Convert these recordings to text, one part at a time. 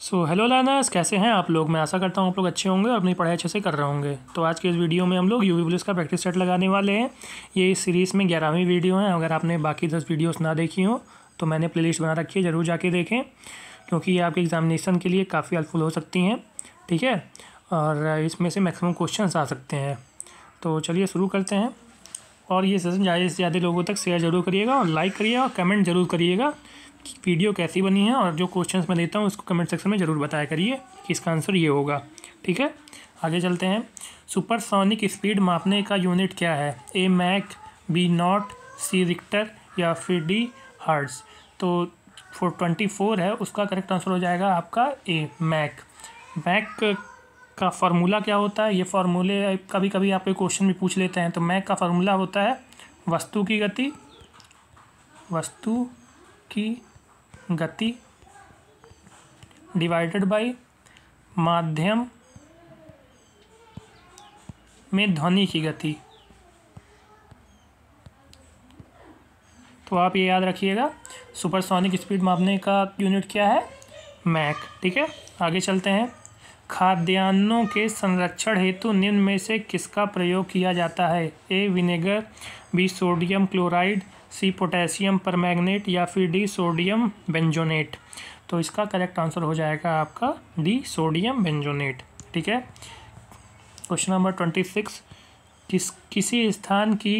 so hello लानर्स कैसे हैं आप लोग मैं आशा करता हूँ आप लोग अच्छे होंगे और अपनी पढ़ाई अच्छे से कर रहे होंगे तो आज के इस वीडियो में हम लोग यू वी का प्रैक्टिस सेट लगाने वाले हैं ये इस सीरीज़ में ग्यारहवीं वीडियो है अगर आपने बाकी दस वीडियोस ना देखी हो तो मैंने प्ले बना रखी है ज़रूर जाके देखें क्योंकि ये आपके एग्जामिनेशन के लिए काफ़ी हेल्पफुल हो सकती हैं ठीक है और इसमें से मैक्सिमम क्वेश्चन आ सकते हैं तो चलिए शुरू करते हैं और ये सेशन ज़्यादा से ज़्यादा लोगों तक शेयर जरूर करिएगा और लाइक करिएगा और कमेंट जरूर करिएगा वीडियो कैसी बनी है और जो क्वेश्चंस मैं देता हूँ उसको कमेंट सेक्शन में ज़रूर बताया करिए कि इसका आंसर ये होगा ठीक है आगे चलते हैं सुपरसोनिक स्पीड मापने का यूनिट क्या है A Mach B knot C Richter या फिर डी हर्ट्स तो फोर ट्वेंटी फोर है उसका करेक्ट आंसर हो जाएगा आपका ए मैक मैक का फार्मूला क्या होता है ये फार्मूले कभी कभी आपके क्वेश्चन भी पूछ लेते हैं तो मैक का फार्मूला होता है वस्तु की गति वस्तु की गति डिवाइडेड बाई माध्यम में ध्वनि की गति तो आप ये याद रखिएगा सुपरसोनिक स्पीड मापने का यूनिट क्या है मैक ठीक है आगे चलते हैं खाद्यान्नों के संरक्षण हेतु निम्न में से किसका प्रयोग किया जाता है A vinegar B sodium chloride C potassium पर या फिर डी सोडियम बेंजोनेट तो इसका करेक्ट आंसर हो जाएगा आपका डी सोडियम बेंजोनेट ठीक है क्वेश्चन नंबर ट्वेंटी सिक्स किस किसी स्थान की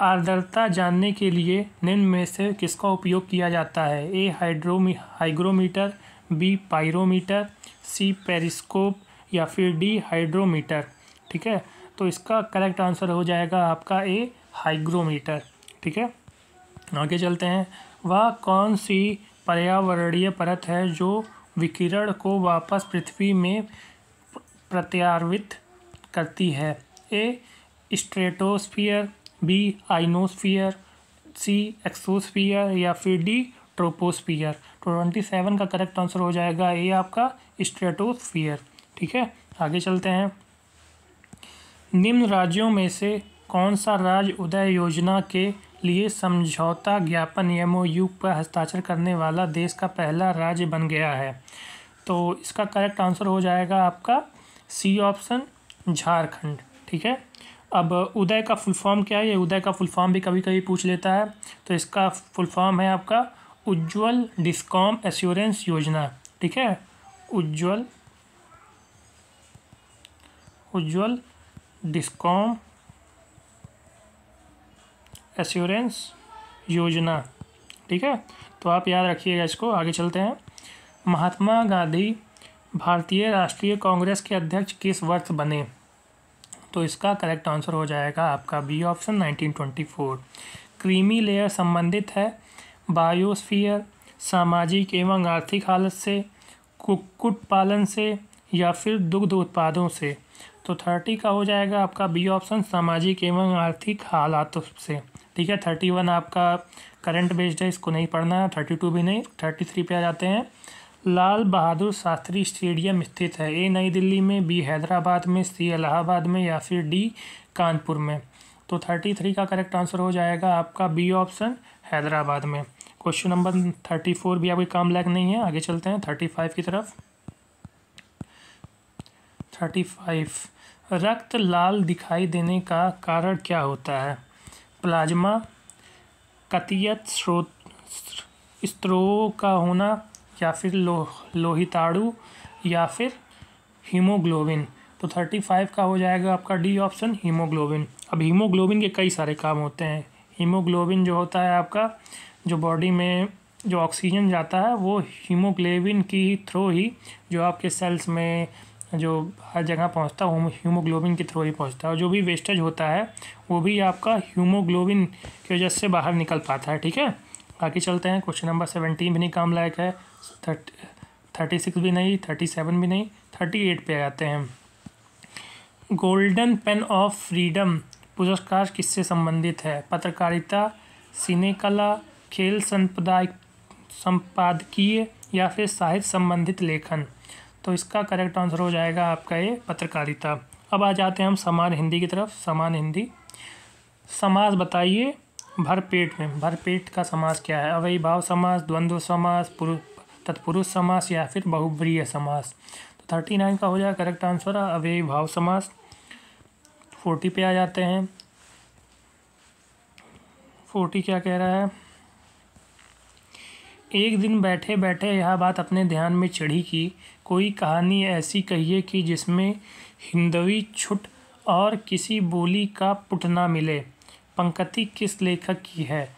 आर्द्रता जानने के लिए निम्न में से किसका उपयोग किया जाता है A hydrometer hygrometer B pyrometer C periscope या फिर डी हाइड्रोमीटर ठीक है तो इसका करेक्ट आंसर हो जाएगा आपका ए हाइग्रोमीटर ठीक है आगे चलते हैं वह कौन सी पर्यावरणीय परत है जो विकिरण को वापस पृथ्वी में प्रत्यार्वित करती है A stratosphere B ionosphere C exosphere या फिर डी ट्रोपोस्फीयर ट्वेंटी सेवन का करेक्ट आंसर हो जाएगा ए आपका स्ट्रेटोस्फीयर ठीक है आगे चलते हैं निम्न राज्यों में से कौन सा राज्य उदय योजना के लिए समझौता ज्ञापन एम पर हस्ताक्षर करने वाला देश का पहला राज्य बन गया है तो इसका करेक्ट आंसर हो जाएगा आपका सी ऑप्शन झारखंड ठीक है अब उदय का फुल फॉर्म क्या है ये उदय का फुल फॉर्म भी कभी कभी पूछ लेता है तो इसका फुल फॉर्म है आपका उज्ज्वल डिस्कॉम एश्योरेंस योजना ठीक है उज्ज्वल उज्ज्वल डिस्कॉम एश्योरेंस योजना ठीक है तो आप याद रखिएगा इसको आगे चलते हैं महात्मा गांधी भारतीय राष्ट्रीय कांग्रेस के अध्यक्ष किस वर्ष बने तो इसका करेक्ट आंसर हो जाएगा आपका बी ऑप्शन 1924 क्रीमी लेयर संबंधित है बायोस्फीयर सामाजिक एवं आर्थिक हालत से कुक्कुट पालन से या फिर दुग्ध उत्पादों से तो थर्टी का हो जाएगा आपका बी ऑप्शन सामाजिक एवं आर्थिक हालात से ठीक है थर्टी वन आपका करंट बेस्ड है इसको नहीं पढ़ना है थर्टी टू भी नहीं थर्टी थ्री पे आ जाते हैं लाल बहादुर शास्त्री स्टेडियम स्थित है ए नई दिल्ली में बी हैदराबाद में सी इलाहाबाद में या फिर डी कानपुर में तो थर्टी थ्री का करेक्ट आंसर हो जाएगा आपका बी ऑप्शन हैदराबाद में क्वेश्चन नंबर थर्टी फोर भी आपके काम लायक नहीं है आगे चलते हैं थर्टी फाइव की तरफ थर्टी फाइव रक्त लाल दिखाई देने का कारण क्या होता है प्लाज्मा कतियत स्रोत स्त्रोह का होना या फिर लो लोहिताड़ू या फिर हीमोग्लोबिन तो थर्टी फाइव का हो जाएगा आपका डी ऑप्शन हीमोग्लोबिन अब हीमोग्लोबिन के कई सारे काम होते हैं हीमोग्लोबिन जो होता है आपका जो बॉडी में जो ऑक्सीजन जाता है वो हीमोग्लोबिन की थ्रो ही जो आपके सेल्स में जो हर जगह पहुंचता है हीमोग्लोबिन के थ्रू ही पहुंचता है और जो भी वेस्टेज होता है वो भी आपका हीमोग्लोबिन की वजह से बाहर निकल पाता है ठीक है बाकी चलते हैं क्वेश्चन नंबर सेवेंटीन भी नहीं काम लायक है थर्टी थर्टी सिक्स भी नहीं थर्टी सेवन भी नहीं थर्टी एट पे आते हैं गोल्डन पेन ऑफ फ्रीडम पुरस्कार किससे संबंधित है पत्रकारिता सिने कला खेल संपदाय संपादकीय या फिर साहित्य संबंधित लेखन तो इसका करेक्ट आंसर हो जाएगा आपका ये पत्रकारिता अब आ जाते हैं हम समान हिंदी की तरफ समान हिंदी समाज बताइए भरपेट में भरपेट का समाज क्या है अवै भाव समाज द्वंद्व समास तत्पुरुष समास या फिर बहुव्रीय समास तो थर्टी नाइन का हो जाएगा करेक्ट आंसर अवयी भाव समास फोर्टी पे आ जाते हैं फोर्टी क्या कह रहा है एक दिन बैठे बैठे यह बात अपने ध्यान में चढ़ी कि कोई कहानी ऐसी कहिए कि जिसमें हिंदवी छुट और किसी बोली का पुट ना मिले पंक्ति किस लेखक की है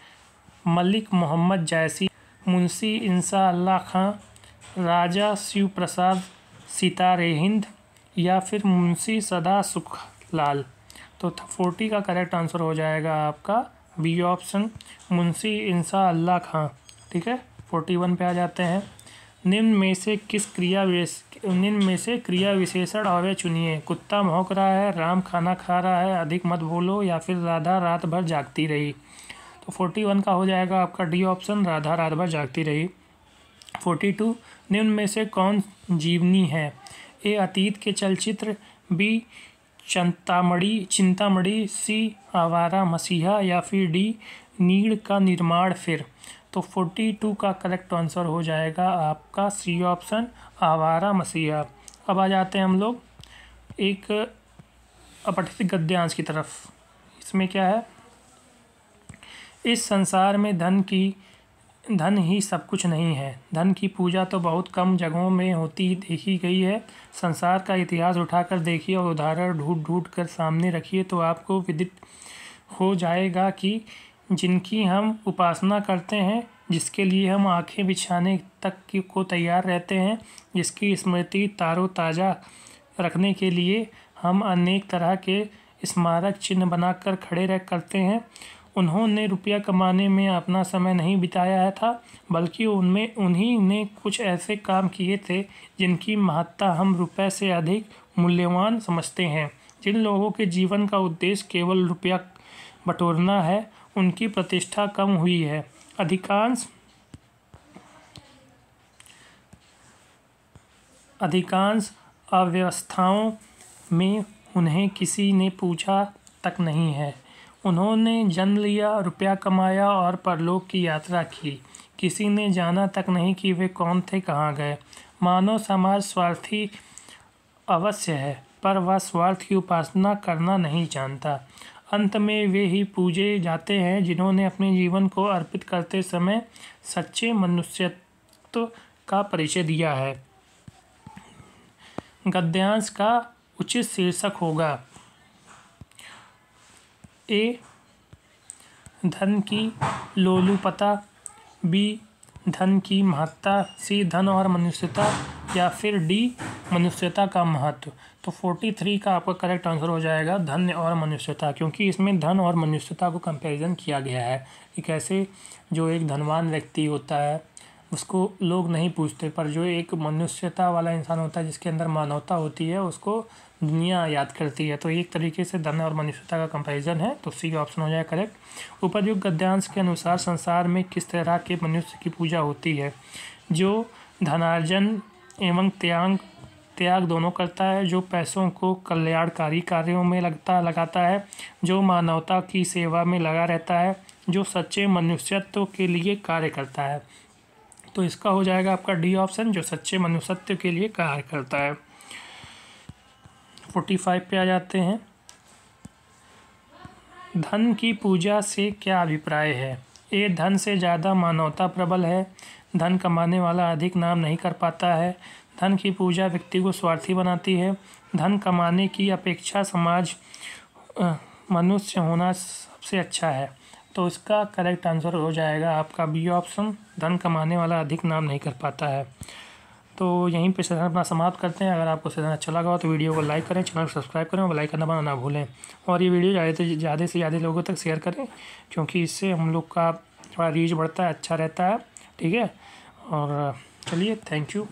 मलिक मोहम्मद जैसी मुंशी इंसा अल्लाह खां राजा शिव प्रसाद सितारे हिंद या फिर मुंशी सदा सुख लाल तो फोर्टी का करेक्ट आंसर हो जाएगा आपका बी ऑप्शन मुंशी इंसा अल्लाह खां ठीक है फोर्टी वन पे आ जाते हैं निम्न में से किस क्रिया निम्न में से क्रिया विशेषण अवय चुनिए कुत्ता भौंक रहा है राम खाना खा रहा है अधिक मत बोलो या फिर राधा रात भर जागती रही तो फोर्टी वन का हो जाएगा आपका डी ऑप्शन राधा रात भर जागती रही फोर्टी टू निम्न में से कौन जीवनी है ए अतीत के चलचित्र बी चिंतामढ़ी चिंतामढ़ी सी आवारा मसीहा या फिर डी नीड़ का निर्माण फिर तो 42 का करेक्ट आंसर हो जाएगा आपका सी ऑप्शन आवारा मसीहा अब आ जाते हैं हम लोग एक अपठित गद्यांश की तरफ इसमें क्या है इस संसार में धन की धन ही सब कुछ नहीं है धन की पूजा तो बहुत कम जगहों में होती देखी गई है संसार का इतिहास उठाकर देखिए और उदाहरण ढूंढ ढूंढ कर सामने रखिए तो आपको विदित हो जाएगा कि जिनकी हम उपासना करते हैं जिसके लिए हम आंखें बिछाने तक की को तैयार रहते हैं जिसकी स्मृति तारो ताज़ा रखने के लिए हम अनेक तरह के स्मारक चिन्ह बनाकर खड़े रह करते हैं उन्होंने रुपया कमाने में अपना समय नहीं बिताया था बल्कि उनमें उन्हीं ने कुछ ऐसे काम किए थे जिनकी महत्ता हम रुपये से अधिक मूल्यवान समझते हैं जिन लोगों के जीवन का उद्देश्य केवल रुपया बटोरना है उनकी प्रतिष्ठा कम हुई है अधिकांश अधिकांश अव्यवस्थाओं में उन्हें किसी ने पूछा तक नहीं है उन्होंने जन्म लिया रुपया कमाया और परलोक की यात्रा की किसी ने जाना तक नहीं कि वे कौन थे कहाँ गए मानव समाज स्वार्थी अवश्य है पर वह स्वार्थ की उपासना करना नहीं जानता अंत में वे ही पूजे जाते हैं जिन्होंने अपने जीवन को अर्पित करते समय सच्चे मनुष्यत्व का परिचय दिया है गद्यांश का उचित शीर्षक होगा ए धन की लोलुपता बी धन की महत्ता सी धन और मनुष्यता या फिर डी मनुष्यता का महत्व तो फोर्टी थ्री का आपका करेक्ट आंसर हो जाएगा धन और मनुष्यता क्योंकि इसमें धन और मनुष्यता को कंपैरिजन किया गया है कि कैसे जो एक धनवान व्यक्ति होता है उसको लोग नहीं पूछते पर जो एक मनुष्यता वाला इंसान होता है जिसके अंदर मानवता होती है उसको दुनिया याद करती है तो एक तरीके से धन और मनुष्यता का कंपैरिजन है तो सी ऑप्शन हो जाएगा करेक्ट उपरयुक्त गद्यांश के अनुसार संसार में किस तरह के मनुष्य की पूजा होती है जो धनार्जन एवं त्याग त्याग दोनों करता है जो पैसों को कल्याणकारी कार्यों में लगता लगाता है जो मानवता की सेवा में लगा रहता है जो सच्चे मनुष्यत्व के लिए कार्य करता है तो इसका हो जाएगा आपका डी ऑप्शन जो सच्चे मनुष्यत्व के लिए कार्य करता है फोर्टी फाइव पे आ जाते हैं धन की पूजा से क्या अभिप्राय है ए धन से ज़्यादा मानवता प्रबल है धन कमाने वाला अधिक नाम नहीं कर पाता है धन की पूजा व्यक्ति को स्वार्थी बनाती है धन कमाने की अपेक्षा समाज मनुष्य होना सबसे अच्छा है तो इसका करेक्ट आंसर हो जाएगा आपका बी ऑप्शन धन कमाने वाला अधिक नाम नहीं कर पाता है तो यहीं पर सेशन अपना समाप्त करते हैं अगर आपको सेशन अच्छा लगा हो तो वीडियो को लाइक करें चैनल को सब्सक्राइब करें और लाइक करना बना ना भूलें और ये वीडियो ज़्यादा से ज़्यादा से ज़्यादा लोगों तक शेयर करें क्योंकि इससे हम लोग का थोड़ा रीच बढ़ता है अच्छा रहता है ठीक है और चलिए थैंक यू